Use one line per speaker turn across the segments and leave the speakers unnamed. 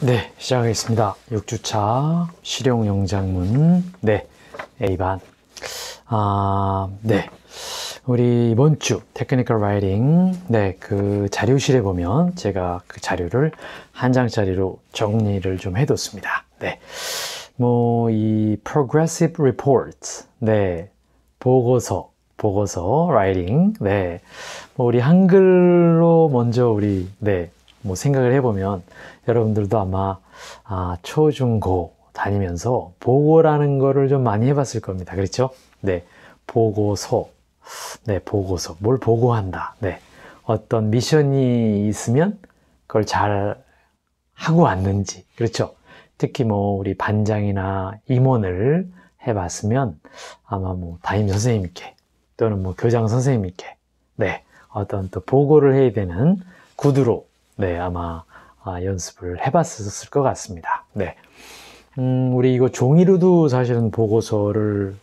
네, 시작하겠습니다. 6주차 실용 영장문. 네, A반. 아, 네. 우리 이번 주 테크니컬 라이딩 네, 그 자료실에 보면 제가 그 자료를 한 장짜리로 정리를 좀 해뒀습니다. 네. 뭐, 이 progressive report. 네. 보고서. 보고서, 라이딩. 네. 뭐, 우리 한글로 먼저 우리, 네. 뭐 생각을 해보면 여러분들도 아마 아, 초중고 다니면서 보고라는 거를 좀 많이 해봤을 겁니다. 그렇죠? 네, 보고서. 네, 보고서. 뭘 보고한다. 네, 어떤 미션이 있으면 그걸 잘 하고 왔는지. 그렇죠? 특히 뭐 우리 반장이나 임원을 해봤으면 아마 뭐 담임 선생님께 또는 뭐 교장 선생님께 네, 어떤 또 보고를 해야 되는 구두로 네, 아마 아, 연습을 해봤을 었것 같습니다. 네. 음, 우리 이거 종이로도 사실은 보고서를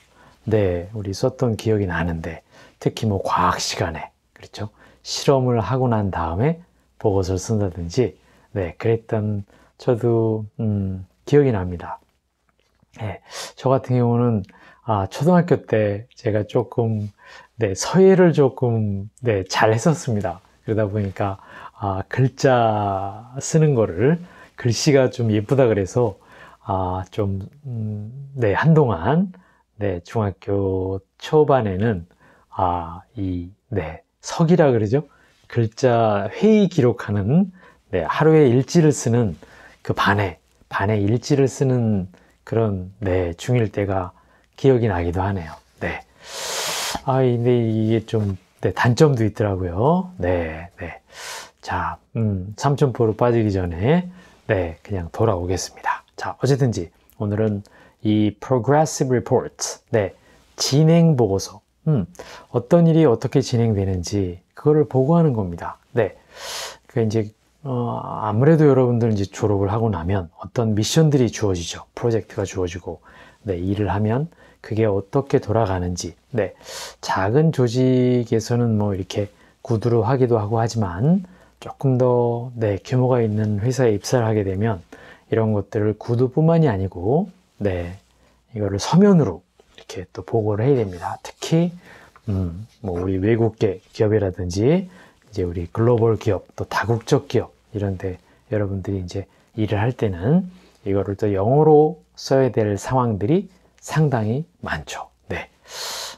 네, 우리 썼던 기억이 나는데 특히 뭐 과학 시간에 그렇죠? 실험을 하고 난 다음에 보고서를 쓴다든지 네, 그랬던 저도 음, 기억이 납니다. 네, 저 같은 경우는 아, 초등학교 때 제가 조금 네, 서예를 조금 네, 잘 했었습니다. 그러다 보니까 아, 글자 쓰는 거를 글씨가 좀 예쁘다 그래서 아, 좀, 음, 네, 한동안, 네, 중학교 초반에는, 아, 이, 네, 석이라 그러죠? 글자 회의 기록하는, 네, 하루에 일지를 쓰는 그 반에, 반에 일지를 쓰는 그런, 네, 중일 때가 기억이 나기도 하네요. 네. 아, 근데 이게 좀, 네, 단점도 있더라고요. 네, 네. 자, 음, 삼천포로 빠지기 전에 네, 그냥 돌아오겠습니다. 자, 어쨌든지 오늘은 이 progressive report, 네, 진행 보고서. 음, 어떤 일이 어떻게 진행되는지 그거를 보고하는 겁니다. 네. 그 이제 어, 아무래도 여러분들 이제 졸업을 하고 나면 어떤 미션들이 주어지죠. 프로젝트가 주어지고 네, 일을 하면 그게 어떻게 돌아가는지. 네. 작은 조직에서는 뭐 이렇게 구두로 하기도 하고 하지만 조금 더 네, 규모가 있는 회사에 입사를 하게 되면 이런 것들을 구두뿐만이 아니고 네, 이거를 서면으로 이렇게 또 보고를 해야 됩니다. 특히 음, 뭐 우리 외국계 기업이라든지 이제 우리 글로벌 기업 또 다국적 기업 이런데 여러분들이 이제 일을 할 때는 이거를 또 영어로 써야 될 상황들이 상당히 많죠. 네,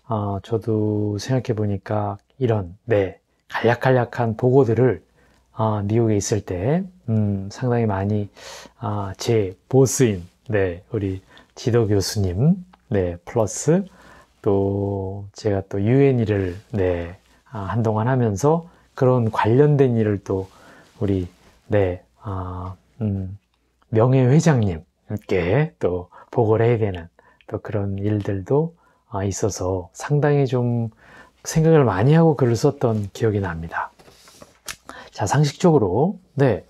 어, 저도 생각해 보니까 이런 네 간략간략한 보고들을 아, 뉴욕에 있을 때 음, 상당히 많이 아, 제 보스인 네, 우리 지도 교수님 네, 플러스 또 제가 또 유엔 일을 네, 아, 한동안 하면서 그런 관련된 일을 또 우리 네, 아, 음, 명예 회장님께 또 보고를 해야 되는 또 그런 일들도 아, 있어서 상당히 좀 생각을 많이 하고 글을 썼던 기억이 납니다. 자, 상식적으로, 네.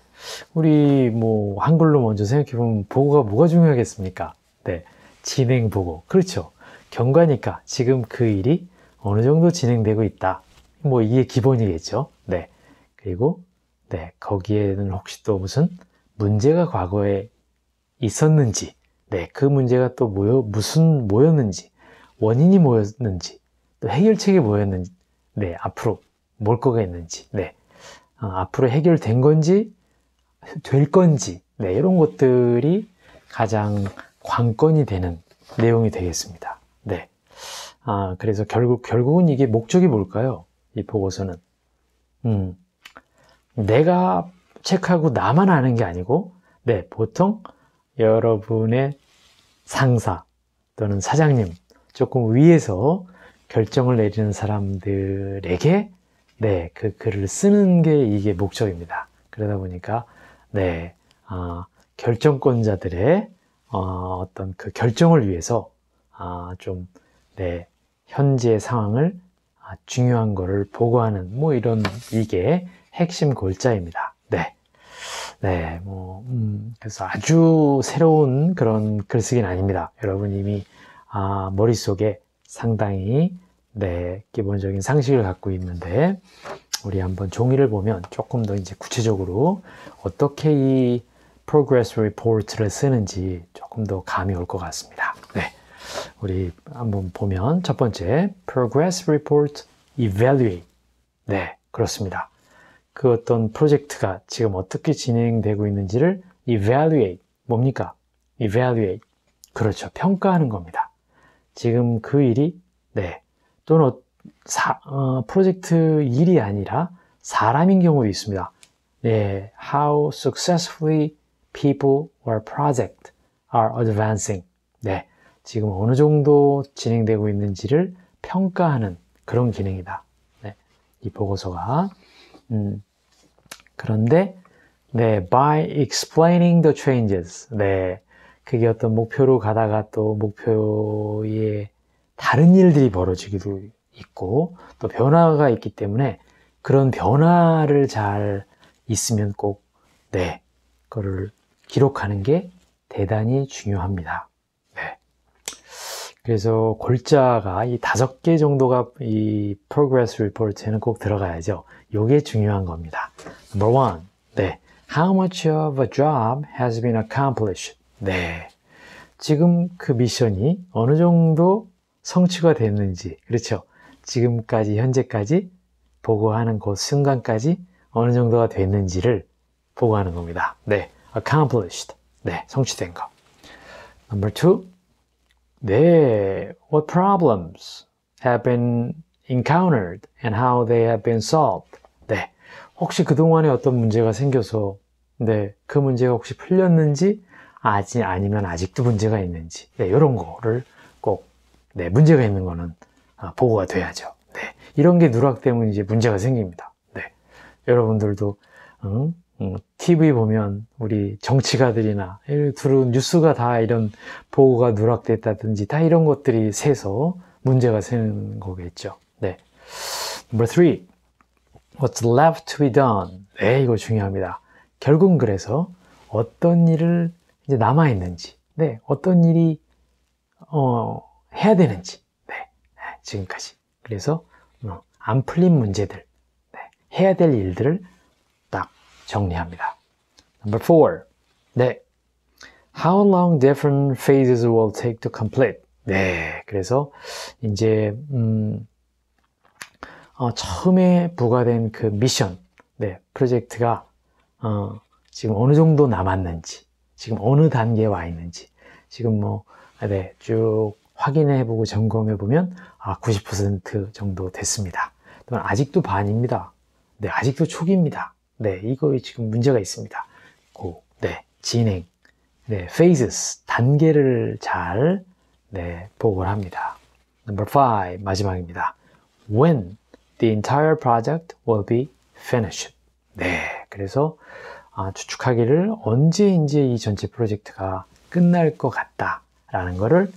우리 뭐, 한글로 먼저 생각해보면 보고가 뭐가 중요하겠습니까? 네. 진행 보고. 그렇죠. 경과니까 지금 그 일이 어느 정도 진행되고 있다. 뭐, 이게 기본이겠죠. 네. 그리고, 네. 거기에는 혹시 또 무슨 문제가 과거에 있었는지, 네. 그 문제가 또뭐 무슨, 뭐였는지, 원인이 뭐였는지, 또 해결책이 뭐였는지, 네. 앞으로 뭘 거가 있는지, 네. 어, 앞으로 해결된 건지 될 건지 네, 이런 것들이 가장 관건이 되는 내용이 되겠습니다. 네. 아, 그래서 결국, 결국은 이게 목적이 뭘까요? 이 보고서는. 음, 내가 체크하고 나만 아는 게 아니고, 네, 보통 여러분의 상사 또는 사장님, 조금 위에서 결정을 내리는 사람들에게 네, 그 글을 쓰는 게 이게 목적입니다. 그러다 보니까, 네, 어, 결정권자들의 어, 어떤 그 결정을 위해서 아, 좀, 네, 현재 상황을 아, 중요한 거를 보고하는 뭐 이런 이게 핵심 골자입니다. 네. 네, 뭐, 음, 그래서 아주 새로운 그런 글쓰기는 아닙니다. 여러분 이미, 아, 머릿속에 상당히 네, 기본적인 상식을 갖고 있는데 우리 한번 종이를 보면 조금 더 이제 구체적으로 어떻게 이 progress report를 쓰는지 조금 더 감이 올 것 같습니다. 네. 우리 한번 보면 첫 번째 progress report evaluate. 네, 그렇습니다. 그 어떤 프로젝트가 지금 어떻게 진행되고 있는지를 evaluate 뭡니까? evaluate. 그렇죠. 평가하는 겁니다. 지금 그 일이 네, 또는 어, 사, 어, 프로젝트 일이 아니라 사람인 경우도 있습니다. 예, how successfully people or project are advancing. 네, 지금 어느 정도 진행되고 있는지를 평가하는 그런 기능이다. 네, 이 보고서가. 음, 그런데, 네, by explaining the changes. 네, 그게 어떤 목표로 가다가 또목표에 다른 일들이 벌어지기도 있고 또 변화가 있기 때문에 그런 변화를 잘 있으면 꼭 네, 그거를 기록하는 게 대단히 중요합니다. 네. 그래서 골자가 이 다섯 개 정도가 이 progress report에는 꼭 들어가야죠. 요게 중요한 겁니다. Number one, 네. How much of a job has been accomplished? 네. 지금 그 미션이 어느 정도 성취가 됐는지, 그렇죠. 지금까지, 현재까지 보고하는 그 순간까지 어느 정도가 됐는지를 보고하는 겁니다. 네. accomplished. 네. 성취된 거. Number two. 네. What problems have been encountered and how they have been solved. 네. 혹시 그동안에 어떤 문제가 생겨서, 네. 그 문제가 혹시 풀렸는지, 아직, 아니면 아직도 문제가 있는지, 네. 이런 거를 네, 문제가 있는 거는 아, 보고가 돼야죠. 네, 이런 게 누락 때문에 이제 문제가 생깁니다. 네, 여러분들도 음, 음, TV 보면 우리 정치가들이나 들은 뉴스가 다 이런 보고가 누락됐다든지 다 이런 것들이 새서 문제가 생는 거겠죠. 네. Number three, what's left to be done? 네, 이거 중요합니다. 결국은 그래서 어떤 일을 이제 남아 있는지, 네, 어떤 일이 어 해야 되는지 네, 지금까지 그래서 어, 안 풀린 문제들 네, 해야 될 일들을 딱 정리합니다. Number four, 네, how long different phases will take to complete? 네, 그래서 이제 음, 어, 처음에 부과된 그 미션, 네, 프로젝트가 어, 지금 어느 정도 남았는지, 지금 어느 단계에 와 있는지, 지금 뭐, 네, 쭉 확인해보고 점검해보면 아, 90% 정도 됐습니다. 또한 아직도 반입니다. 네, 아직도 초기입니다. 네, 이거 지금 문제가 있습니다. 고, 네, 진행, 네, phases, 단계를 잘, 네, 보고를 합니다. Number five, 마지막입니다. When the entire project will be finished. 네, 그래서 아, 추측하기를 언제인지 이 전체 프로젝트가 끝날 것 같다라는 것을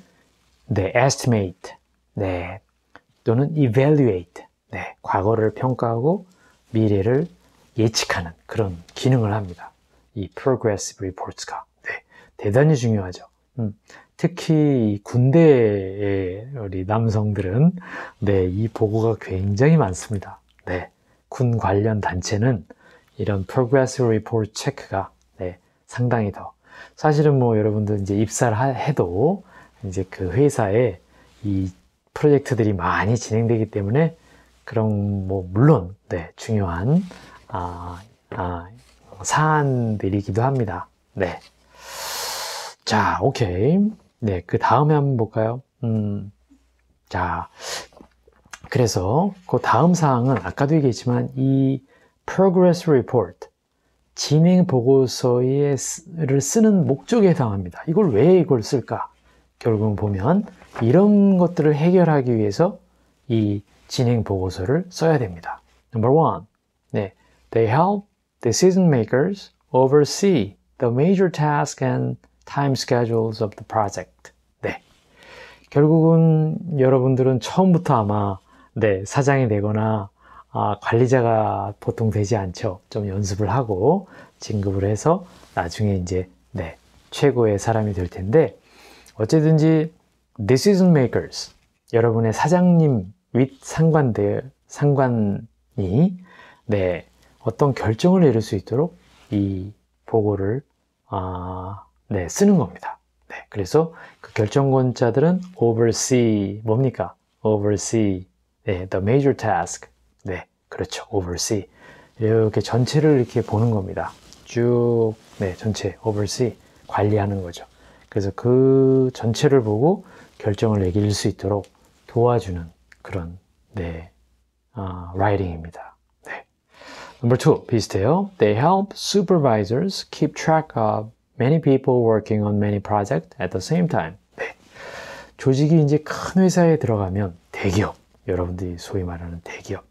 네, estimate, 네, 또는 evaluate, 네, 과거를 평가하고 미래를 예측하는 그런 기능을 합니다. 이 progressive reports가 네, 대단히 중요하죠. 음, 특히 군대의 우리 남성들은 네, 이 보고가 굉장히 많습니다. 네, 군 관련 단체는 이런 progressive report 체크가 네, 상당히 더 사실은 뭐 여러분들 이제 입사를 해도 이제 그 회사에 이 프로젝트들이 많이 진행되기 때문에 그런 뭐 물론 네, 중요한 아, 아, 사안들이기도 합니다. 네. 자, 오케이. 네, 그 다음에 한번 볼까요? 음, 자, 그래서 그 다음 사항은 아까도 얘기했지만 이 progress report 진행 보고서를 쓰는 목적에 해당합니다. 이걸 왜 이걸 쓸까? 결국은 보면 이런 것들을 해결하기 위해서 이 진행 보고서를 써야 됩니다. Number one, 네, they help decision makers oversee the major t a s k and time schedules of the project. 네, 결국은 여러분들은 처음부터 아마 네 사장이 되거나 아, 관리자가 보통 되지 않죠. 좀 연습을 하고 진급을 해서 나중에 이제 네 최고의 사람이 될 텐데 어쨌든지 decision makers, 여러분의 사장님 윗 상관들, 상관이 네, 어떤 결정을 내릴 수 있도록 이 보고를 아, 네, 쓰는 겁니다. 네, 그래서 그 결정권자들은 oversee 뭡니까? oversee 네, the major task. 네, 그렇죠. oversee 이렇게 전체를 이렇게 보는 겁니다. 쭉 네, 전체 oversee 관리하는 거죠. 그래서 그 전체를 보고 결정을 내길수 있도록 도와주는 그런 네 어, 아, 라이딩입니다 네. Number two 비슷해요. They help supervisors keep track of many people working on many projects at the same time. 네. 조직이 이제 큰 회사에 들어가면 대기업, 여러분들이 소위 말하는 대기업,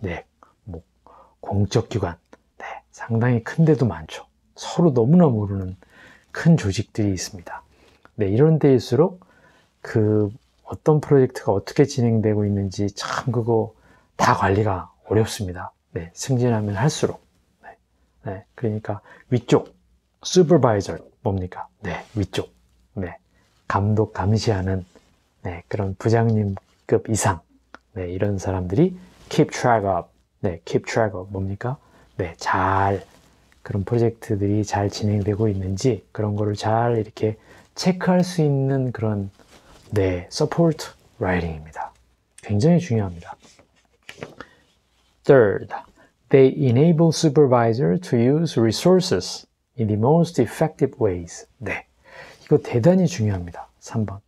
네, 뭐 공적 기관, 네, 상당히 큰데도 많죠. 서로 너무나 모르는 큰 조직들이 있습니다. 네, 이런 데일수록 그 어떤 프로젝트가 어떻게 진행되고 있는지 참 그거 다 관리가 어렵습니다. 네, 승진하면 할수록. 네, 네, 그러니까 위쪽, supervisor 뭡니까? 네, 위쪽. 네, 감독, 감시하는 네, 그런 부장님급 이상. 네, 이런 사람들이 keep track of. 네, keep track of 뭡니까? 네, 잘 그런 프로젝트들이 잘 진행되고 있는지 그런 거를 잘 이렇게 체크할 수 있는 그런 네, 서포트 라이팅입니다. 굉장히 중요합니다. Third, they enable supervisor to use resources in the most effective ways. 네, 이거 대단히 중요합니다. 3번.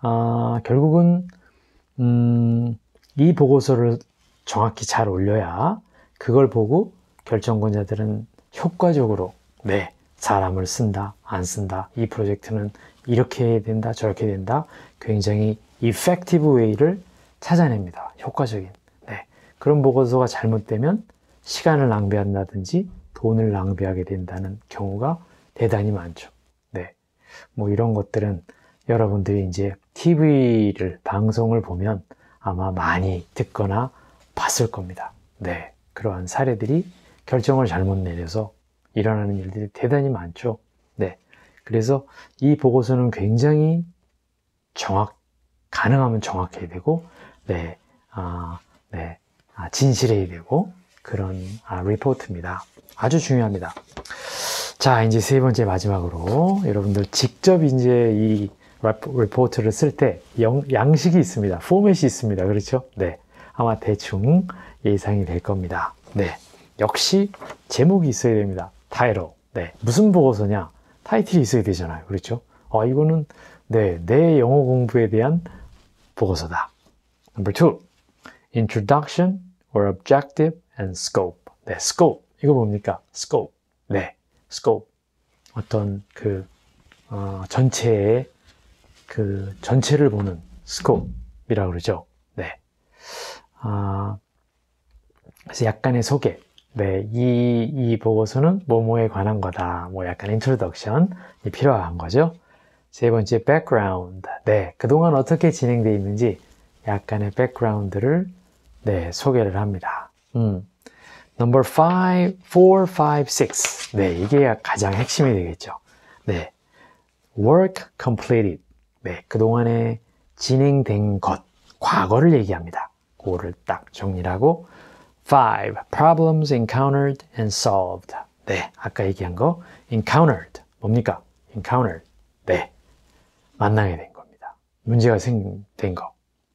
아, 결국은 음, 이 보고서를 정확히 잘 올려야 그걸 보고 결정권자들은 효과적으로 네 사람을 쓴다 안 쓴다 이 프로젝트는 이렇게 해야 된다 저렇게 된다 굉장히 이펙티브 웨이를 찾아냅니다 효과적인 네 그런 보고서가 잘못되면 시간을 낭비한다든지 돈을 낭비하게 된다는 경우가 대단히 많죠 네뭐 이런 것들은 여러분들이 이제 TV를 방송을 보면 아마 많이 듣거나 봤을 겁니다 네 그러한 사례들이 결정을 잘못 내려서 일어나는 일들이 대단히 많죠. 네. 그래서 이 보고서는 굉장히 정확, 가능하면 정확해야 되고, 네. 아, 네. 아, 진실해야 되고, 그런 아, 리포트입니다. 아주 중요합니다. 자, 이제 세 번째 마지막으로 여러분들 직접 이제 이 리포트를 쓸 때 양식이 있습니다. 포맷이 있습니다. 그렇죠? 네. 아마 대충 예상이 될 겁니다. 네. 역시 제목이 있어야 됩니다. 타이로. 네. 무슨 보고서냐? 타이틀이 있어야 되잖아요. 그렇죠? 어, 이거는 네, 내 영어 공부에 대한 보고서다. Number two, introduction or objective and scope. 네, scope. 이거 뭡니까? scope. 네, scope. 어떤 그, 어, 전체의 그 전체를 보는 scope이라고 그러죠. 네. 아, 그래서 약간의 소개, 네, 이, 이 보고서는 뭐뭐에 관한 거다. 뭐 약간 인트로덕션이 필요한 거죠. 세 번째, background. 네, 그동안 어떻게 진행되어 있는지 약간의 백그라운드를 네, 소개를 합니다. 음. 넘버 5, 4, 5, 6. 네, 이게 가장 핵심이 되겠죠. 네. work completed. 네, 그동안에 진행된 것, 과거를 얘기합니다. 그거를 딱 정리하고 5. Problems encountered and solved. 네, 아까 얘기한 거 encountered. 뭡니까? encountered. 네, 만나게 된 겁니다. 문제가 생긴 거.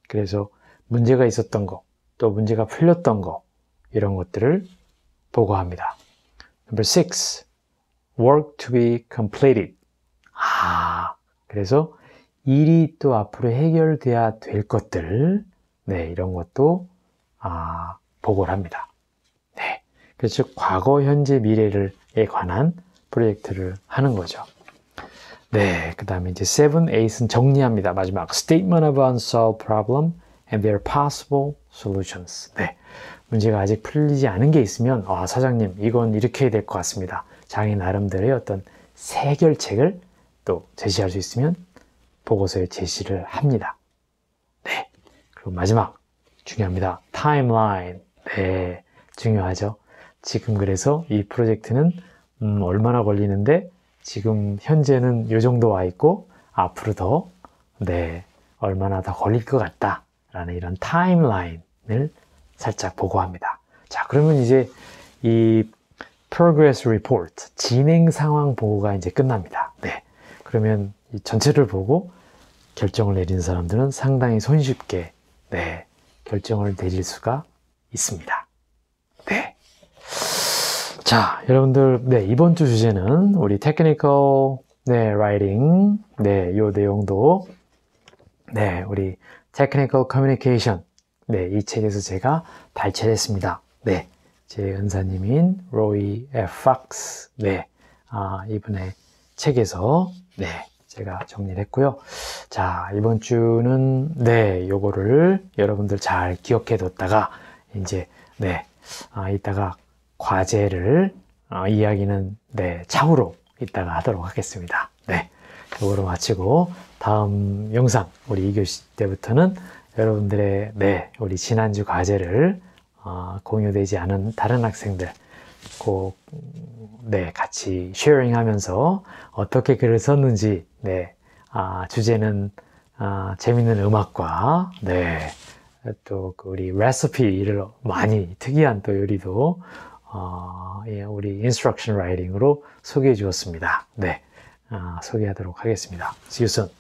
그래서 문제가 있었던 거, 또 문제가 풀렸던 거 이런 것들을 보고합니다. Number 6. Work to be completed. 아, 그래서 일이 또 앞으로 해결돼야 될 것들, 네, 이런 것도 아, 보고를 합니다. 네. 그래서 과거, 현재, 미래를에 관한 프로젝트를 하는 거죠. 네, 그 다음에 이제 7, 8은 정리합니다. 마지막 Statement of Unsolved Problem and Their Possible Solutions. 네, 문제가 아직 풀리지 않은 게 있으면 아 사장님 이건 이렇게 해야 될 것 같습니다. 장애 나름대로의 어떤 해결책을 또 제시할 수 있으면 보고서에 제시를 합니다. 네, 그리고 마지막 중요합니다. 타임라인. 네, 중요하죠. 지금 그래서 이 프로젝트는 음, 얼마나 걸리는데 지금 현재는 이 정도 와 있고 앞으로 더 네, 얼마나 더 걸릴 것 같다라는 이런 타임라인을 살짝 보고합니다. 자, 그러면 이제 이 progress report 진행 상황 보고가 이제 끝납니다. 네. 그러면 이 전체를 보고 결정을 내린 사람들은 상당히 손쉽게 네, 결정을 내릴 수가 있습니다. 네. 자, 여러분들, 네, 이번 주 주제는 우리 테크니컬, 네, 라이팅, 네, 요 내용도, 네, 우리 테크니컬 커뮤니케이션, 네, 이 책에서 제가 발췌했습니다. 네, 제 은사님인 로이 F. 팍스, 네, 아, 이분의 책에서, 네, 제가 정리를 했고요. 자, 이번 주는, 네, 요거를 여러분들 잘 기억해 뒀다가, 이제 네 아, 이따가 과제를 아, 이야기는 네 차후로 이따가 하도록 하겠습니다. 네 이거로 마치고 다음 영상 우리 이교시 때부터는 여러분들의 네 우리 지난주 과제를 어, 공유되지 않은 다른 학생들 꼭네 같이 쉐어링하면서 어떻게 글을 썼는지 네 아, 주제는 아, 재밌는 음악과 네. 또 그 우리 레시피를 많이 특이한 또 요리도 어, 예, 우리 인스트럭션 라이딩으로 소개해 주었습니다. 네, 어, 소개하도록 하겠습니다. See you soon.